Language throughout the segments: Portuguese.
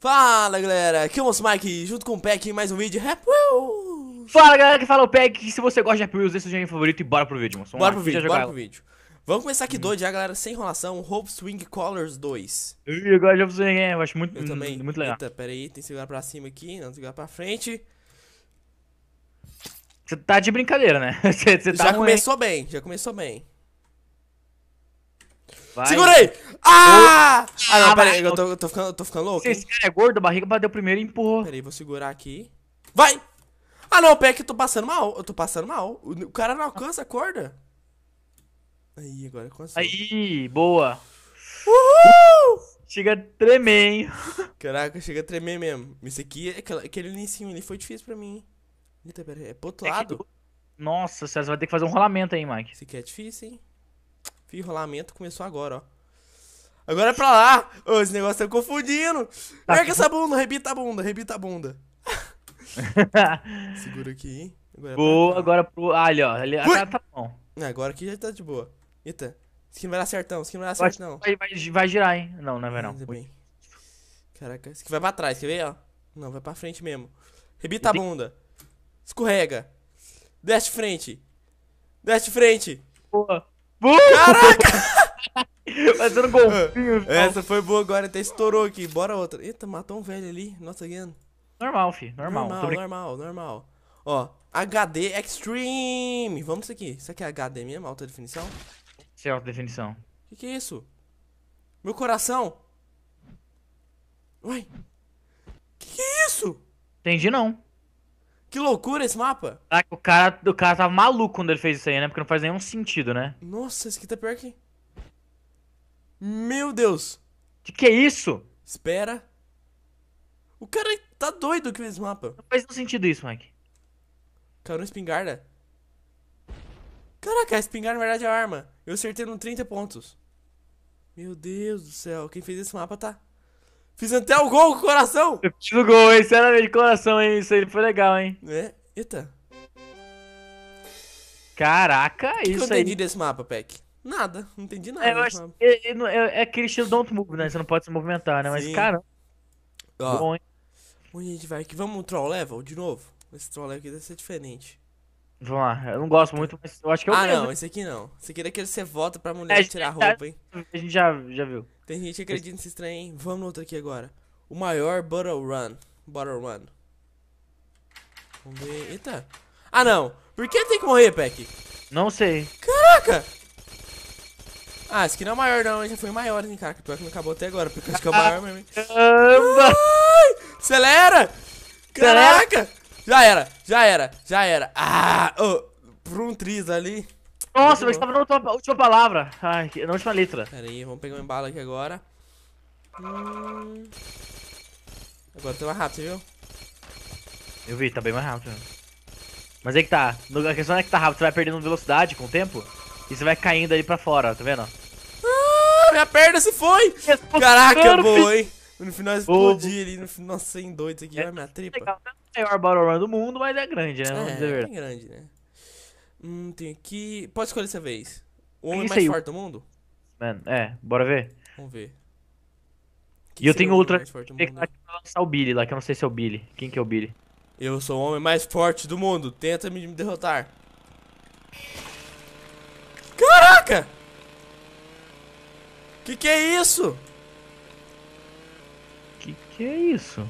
Fala galera, aqui é o Moço Mike, junto com o Peck em mais um vídeo Rap Wheels. Fala galera, que fala o Peck, se você gosta de Rap Wheels, esse é o seu favorito e bora pro vídeo, moço. Bora pro vídeo, bora pro vídeo. Vamos começar aqui hum. doido já, galera, sem enrolação, Hope Swing Colors 2. Eu gosto de Hope Swing, eu acho muito, eu também. muito legal. Eita, pera aí, tem que segurar pra cima aqui, não, tem que segurar pra frente. Você tá de brincadeira, né? Cê, cê tá já ruim. começou bem, já começou bem. Vai. Segura aí! Ah! Ah, não, ah, pera aí, eu tô, tô ficando, tô ficando louco. Esse cara é gordo, barriga bateu primeiro e empurrou. Pera aí, vou segurar aqui. Vai! Ah, não, pera que eu tô passando mal. Eu tô passando mal. O cara não alcança a corda. Aí, agora consigo. Aí, boa. Uhul! Chega a tremer, hein? Caraca, chega a tremer mesmo. Esse aqui, é aquele, aquele inicinho ali foi difícil pra mim. Eita, pera aí, é pro outro é lado? Que... Nossa, você vai ter que fazer um rolamento aí, Mike. Esse aqui é difícil, hein? Fih, rolamento começou agora, ó. Agora é pra lá! Ô, esse negócio tá confundindo! Tá. Pega essa bunda, rebita a bunda, rebita a bunda. Segura aqui, Agora é boa, agora pro. Ah, ali, ó. Ali, agora tá bom. É, agora aqui já tá de boa. Eita. Isso aqui não vai dar certão, isso aqui não vai dar certo, não. Vai, vai, vai girar, hein? Não, não vai é não. Bem. Caraca, isso aqui vai pra trás, quer ver, ó? Não, vai pra frente mesmo. Rebita a bunda. Escorrega. Desce de frente. Desce de frente. Boa. Caraca! Fazendo golfinho. Ah, essa foi boa agora, até estourou aqui. Bora outra. Eita, matou um velho ali. Nossa, again. Normal, fi. Normal. Normal, normal, normal. Ó, HD Extreme. Vamos aqui. Isso aqui é HD mesmo? Alta definição? Isso é alta definição. Que que é isso? Meu coração. Uai. Que que é isso? Entendi não. Que loucura esse mapa! Ah, o cara, o cara tava maluco quando ele fez isso aí, né? Porque não faz nenhum sentido, né? Nossa, esse aqui tá pior que. Meu Deus! Que que é isso? Espera. O cara tá doido que fez esse mapa. Não faz nenhum sentido isso, Mike. Caramba, espingarda. Caraca, a espingarda na verdade é a arma. Eu acertei no 30 pontos. Meu Deus do céu, quem fez esse mapa tá Fiz até o gol com o coração. Eu fiz o gol, hein? Sinceramente, de coração, hein? Isso aí foi legal, hein? É? Eita. Caraca, que isso que eu aí. entendi desse mapa, Peck? Nada, não entendi nada. É, eu acho, é, é, é, aquele estilo don't move, né? Você não pode se movimentar, né? Mas, caramba. Ó. Bom, hein? Onde a gente vai aqui? Vamos um troll level de novo? Esse troll level aqui deve ser diferente. Vamos lá, eu não gosto muito, mas eu acho que eu. É ah, mesmo. não, esse aqui não. Esse aqui é daquele que você vota pra mulher é, tirar a tá roupa, hein? A gente já, já viu. Tem gente que acredita nesse trem, hein? Vamos no outro aqui agora. O maior Battle Run. Battle Run. Vamos ver. Eita. Ah, não. Por que tem que morrer, Peck? Não sei. Caraca! Ah, esse aqui não é o maior, não. Já foi maior, hein, cara. Pior que não acabou até agora, porque acho que é o maior mesmo. Caramba! Ai, acelera! Caraca! Já era. Já era, já era. Ah, oh, por um triz ali. Nossa, mas estava na última, última palavra. Ai, na última letra. Pera aí, vamos pegar um embalo aqui agora. Hum... Agora tá mais rápido, viu? Eu vi, tá bem mais rápido. Mas é que tá. A questão é que tá rápido, você vai perdendo velocidade com o tempo e você vai caindo ali pra fora, tá vendo? Ah, minha perna se foi! Caraca, boa, hein? No final explodi ali, no final sem doido, isso aqui é, vai minha tripa. Legal, né? maior Battle do mundo, mas é grande, né? Vamos é, dizer é grande, né? Hum, tem aqui. Pode escolher essa vez. O homem mais forte do mundo? Mano, é, bora ver. Vamos ver. Que e eu tenho outra expectativa que lançar o Billy lá, que eu não sei se é o Billy. Quem que é o Billy? Eu sou o homem mais forte do mundo, tenta me derrotar. Caraca! Que que é isso? Que que é isso?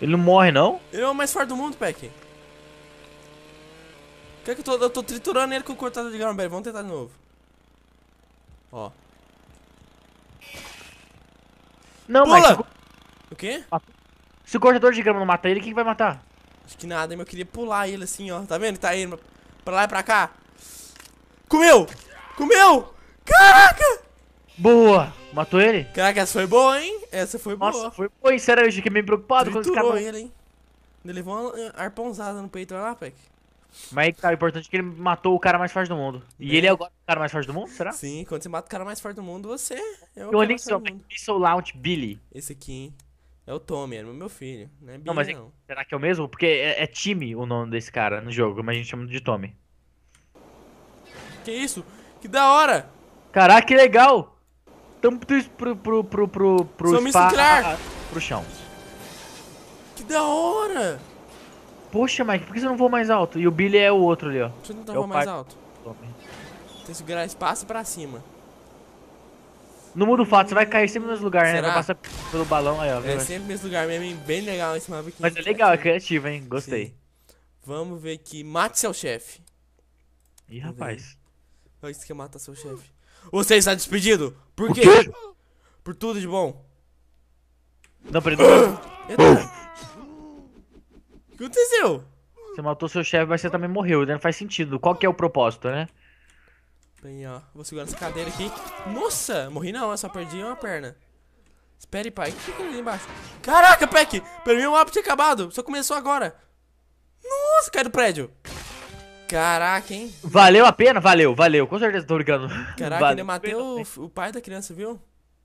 Ele não morre, não? Ele é o mais forte do mundo, Peck. O que eu tô, eu tô triturando ele com o cortador de Garambelli. Vamos tentar de novo. Ó. Não, Pula! mas... O quê? Se o cortador de grama não matar ele, quem vai matar? Acho que nada, eu queria pular ele assim, ó. Tá vendo? Tá indo pra lá e pra cá. Comeu! Comeu! Caraca! Boa! Matou ele? Caraca, essa foi boa, hein? Essa foi boa. Nossa, foi boa, hein? Sério, eu fiquei é meio preocupado Triturou quando os caras... ele, hein? Ele levou uma arponzada no peito, olha lá, Peck. Mas aí tá, o importante é que ele matou o cara mais forte do mundo. E é. ele é agora o cara mais forte do mundo, será? Sim, quando você mata o cara mais forte do mundo, você é o eu cara mais forte do mundo. Missile Launch Billy. Esse aqui, hein? É o Tommy, é meu filho. Não é Billy, não. Mas é, será que é o mesmo? Porque é, é time o nome desse cara no jogo, mas a gente chama de Tommy. Que isso? Que da hora! Caraca, que legal! Estamos pro, pro, pro, pro, pro Somos spa, a, a, pro chão. Que da hora! Poxa, Mike, por que você não voa mais alto? E o Billy é o outro ali, ó. você não tentar tá é voando mais alto. Tem que segurar espaço pra cima. No mundo fato, você vai cair sempre nos lugares, Será? né? Vai passar pelo balão aí, ó. É sempre no mesmo lugar mesmo, bem legal esse mapa aqui. Mas é legal, é criativo, hein? Gostei. Sim. Vamos ver aqui. Mate seu chefe. Ih, rapaz. Olha isso que é seu chefe. Você está despedido. Por quê? Por tudo de bom. Não, peraí. O que aconteceu? Você matou seu chefe, mas você também morreu, né? Não faz sentido. Qual que é o propósito, né? Bem, ó. Vou segurar essa cadeira aqui. Nossa! Morri não, eu só perdi uma perna. Espere, pai. O que tem ali embaixo? Caraca, Peck! mim o mapa tinha acabado. Só começou agora. Nossa, cai do prédio. Caraca, hein? Valeu a pena? Valeu, valeu. Com certeza, tô brincando. Caraca, valeu. ele matou o, pai da criança, viu?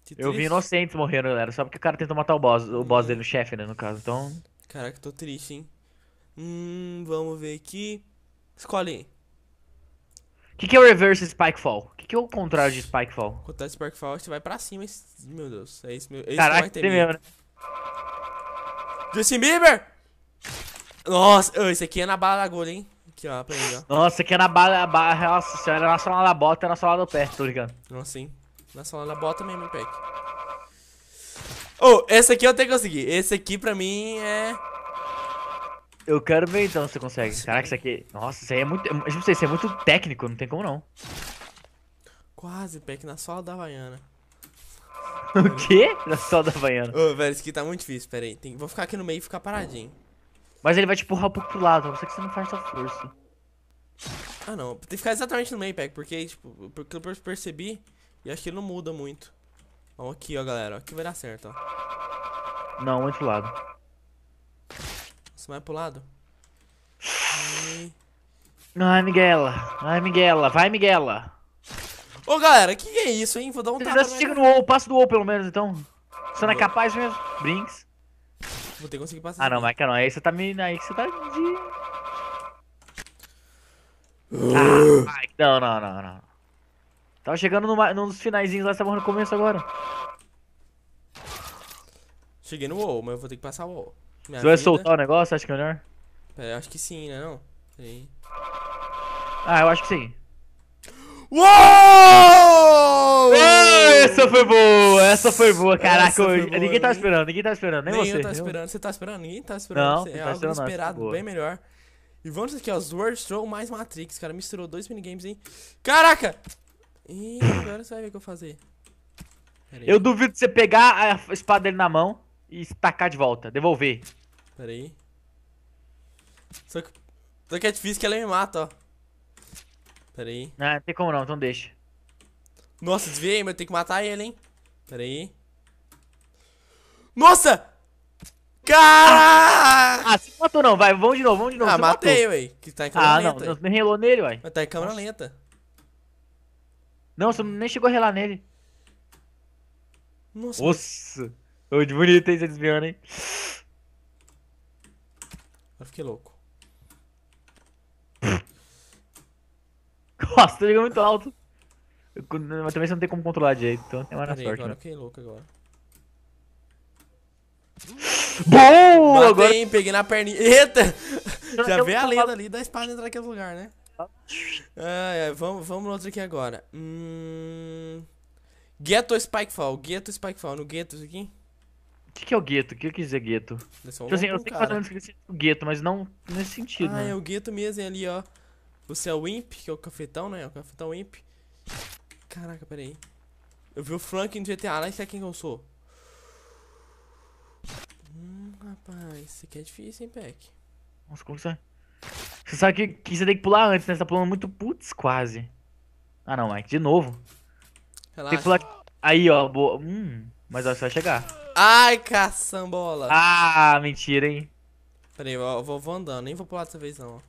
Que eu vi inocentes morrendo, galera. Só porque o cara tentou matar o boss, o boss dele, o chefe, né, no caso. Então... Caraca, tô triste, hein? Hum, vamos ver aqui. Escolhe. O que, que é o reverse Spike Fall? O que, que é o contrário de fall? O contrário de Spike Fall, você vai pra cima. Meu Deus, é isso, meu... É Caraca, tem mesmo, né? Justin Bieber! Nossa, esse aqui é na bala da agulha, hein? Nossa, aqui é na barra, nossa senhora, na sala da bota, é na sala do pé, tô tá ligando. Não, sim. Na sala da bota mesmo, pack. Peck. Oh, esse aqui eu até consegui. Esse aqui pra mim é... Eu quero ver então se você consegue. Nossa, Caraca, isso aqui... Nossa, isso aí é muito... Eu não sei, isso é muito técnico, não tem como não. Quase, pack, na sala da Havaiana. o quê? Na sala da Havaiana. Ô, oh, velho, isso aqui tá muito difícil, pera aí. Tem... Vou ficar aqui no meio e ficar paradinho. Mas ele vai te tipo, empurrar um pouco pro lado, só que você não faz essa força. Ah não, tem que ficar exatamente no main pack, porque, tipo, porque eu percebi e acho que ele não muda muito. Ó, aqui, ó, galera, aqui vai dar certo, ó. Não, vai pro lado. Você vai pro lado? E... Ai, Miguela. Ai, Miguela. Vai, Miguela. Ô, galera, que, que é isso, hein? Vou dar um tapa. Você já no WoW, passa do WoW pelo menos, então. Você não é capaz mesmo? Brinks. Vou ter que conseguir passar. Ah, não, Maica, não. Aí você tá me. Aí você tá de. Ah, ah Mike, não, não, não, não. Tava chegando no no dos finaizinhos lá, você tava tá no começo agora. Cheguei no WoW, mas eu vou ter que passar o WoW. você vai vida... soltar o negócio? Acho que é melhor? É, acho que sim, né? Não? Sim. Ah, eu acho que sim. Uou! Oh! Essa foi boa! Essa foi boa, caraca. Foi Boa, ninguém tá esperando, ninguém tá esperando, nem, nem você. Ninguém tá esperando, você tá esperando, ninguém tá esperando. Não, você. É tá algo esperado, bem melhor. E vamos aqui, ó. Sword Throw mais Matrix, cara. Misturou dois minigames, hein? Caraca! Ih, agora você vai ver o que eu fazer. Eu duvido de você pegar a espada dele na mão e tacar de volta, devolver. Pera aí. Só que, só que é difícil que ela me mata, ó. Pera aí. Ah, não tem como não, então deixa. Nossa, desviei, mas eu tenho que matar ele, hein? Pera aí. Nossa! Cara! Ah, se matou não, vai, vamos de novo, vamos de novo. Ah, matei, ué. Que tá em câmera ah, lenta. Ah, não, nem relou nele, ué. Mas tá em câmera Nossa. lenta. Não, você nem chegou a relar nele. Nossa. Nossa. Ô, de bonito, hein, você desviando, hein. Eu fiquei louco. Nossa, tá jogando muito alto. Mas também você não tem como controlar direito, então tem mais na sorte. Agora né? fiquei louco agora. boa Matei, agora... Hein, peguei na perninha. Eita! Já vê a lenda ali da espada entrar naquele lugar, né? Ah, é, vamos, vamos no outro aqui agora. Hum... Ghetto Spikefall. Ghetto Spikefall. No Ghetto isso aqui? O que, que, é o gueto? O que quer dizer gueto? Tipo assim, eu tenho que fazer uma gueto, mas não nesse sentido. Ah, né? é o gueto mesmo, é ali, ó. Você é o Imp, que é o cafetão, né? É o cafetão Imp. Caraca, pera aí. Eu vi o Frank no GTA lá e sei quem eu sou. Hum, rapaz, isso aqui é difícil, hein, Peck. Nossa, como você... Você sabe que, que você tem que pular antes, né? Você tá pulando muito putz, quase. Ah, não, Mike, de novo. Relaxa. Tem que pular... Aí, ó, boa. Hum, mas ó, você vai chegar. Ai, caçambola. Ah, mentira, hein. Pera aí, eu vou, vou andando. Nem vou pular dessa vez, não, ó.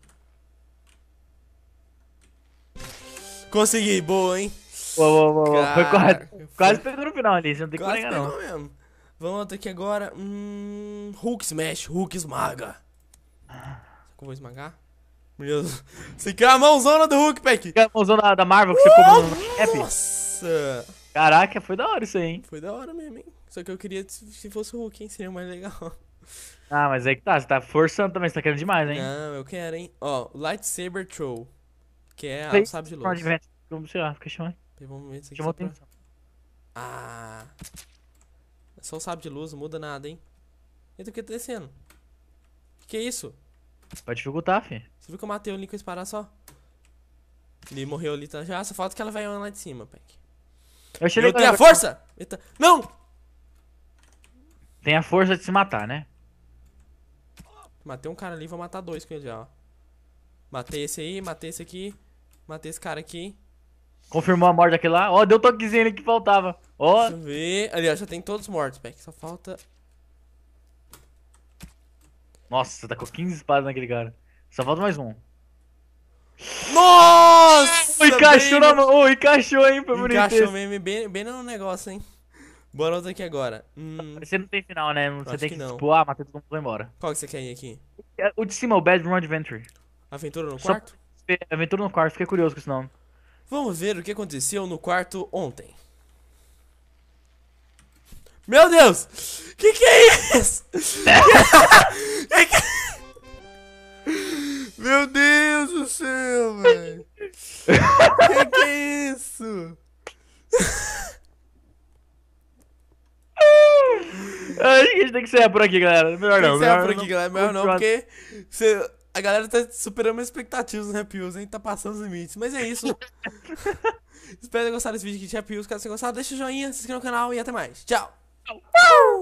Consegui, boa, hein? Boa, boa, boa. Foi quase, foi... quase pegou no final ali, você não tem quase que negar, não. Mesmo. Vamos até aqui agora. Hum, Hulk smash, Hulk esmaga. Será que eu vou esmagar? Meu Deus. Você quer a mãozona do Hulk, Peck? Quer a mãozona da Marvel que você pôs no app? Nossa! Caraca, foi da hora isso aí, hein? Foi da hora mesmo, hein? Só que eu queria se fosse o Hulk, hein? Seria mais legal. Ah, mas aí é que tá, você tá forçando também, você tá querendo demais, hein? Não, eu quero, hein? Ó, Lightsaber Troll, que é a sabe de luz. Como sei lá, fica chamando. Teve um momento Chamou pra... Ah. É só um sábio de luz, não muda nada, hein? Eita, o que tá descendo? Que que é isso? pode dificultar, fi. Você viu que eu matei o Link com esse parar só? Ele morreu ali tá? já, só falta que ela vai lá de cima, Peck. Eu, eu tenho a força! Eita. Não! Tem a força de se matar, né? Matei um cara ali, vou matar dois com ele já, ó. Matei esse aí, matei esse aqui, matei esse cara aqui. Confirmou a morte daquele lá. Ó, deu um toquezinho ali que faltava. Ó. Deixa eu ver. Ali, ó, já tem todos mortos, Peck. Só falta. Nossa, tá com 15 espadas naquele cara. Só falta mais um. Nossa! O encaixou bem... na mão. encaixou, hein? Foi bonito. Encaixou mesmo, bem, bem no negócio, hein? Bora outro aqui agora. Hum... Você não tem final, né? Você tem que, que tipo, ah, matei todo mundo e foi embora. Qual que você quer ir aqui? É, o de cima, o Bedroom Adventure. Aventura no quarto? Só... Aventura no quarto, fiquei curioso com esse nome. Vamos ver o que aconteceu no quarto ontem. Meu Deus! Que que é isso? Meu Deus do céu, velho! Que que é isso? Acho que a gente tem que sair por aqui, galera. Melhor não. que por aqui, galera. Melhor não, porque... Você... A galera tá superando as expectativas no Happy Wheels, hein? Tá passando os limites. Mas é isso. Espero que tenham gostado desse vídeo aqui de Happy Wheels. Caso tenham gostado, deixa o joinha, se inscreva no canal e até mais. Tchau! Tchau.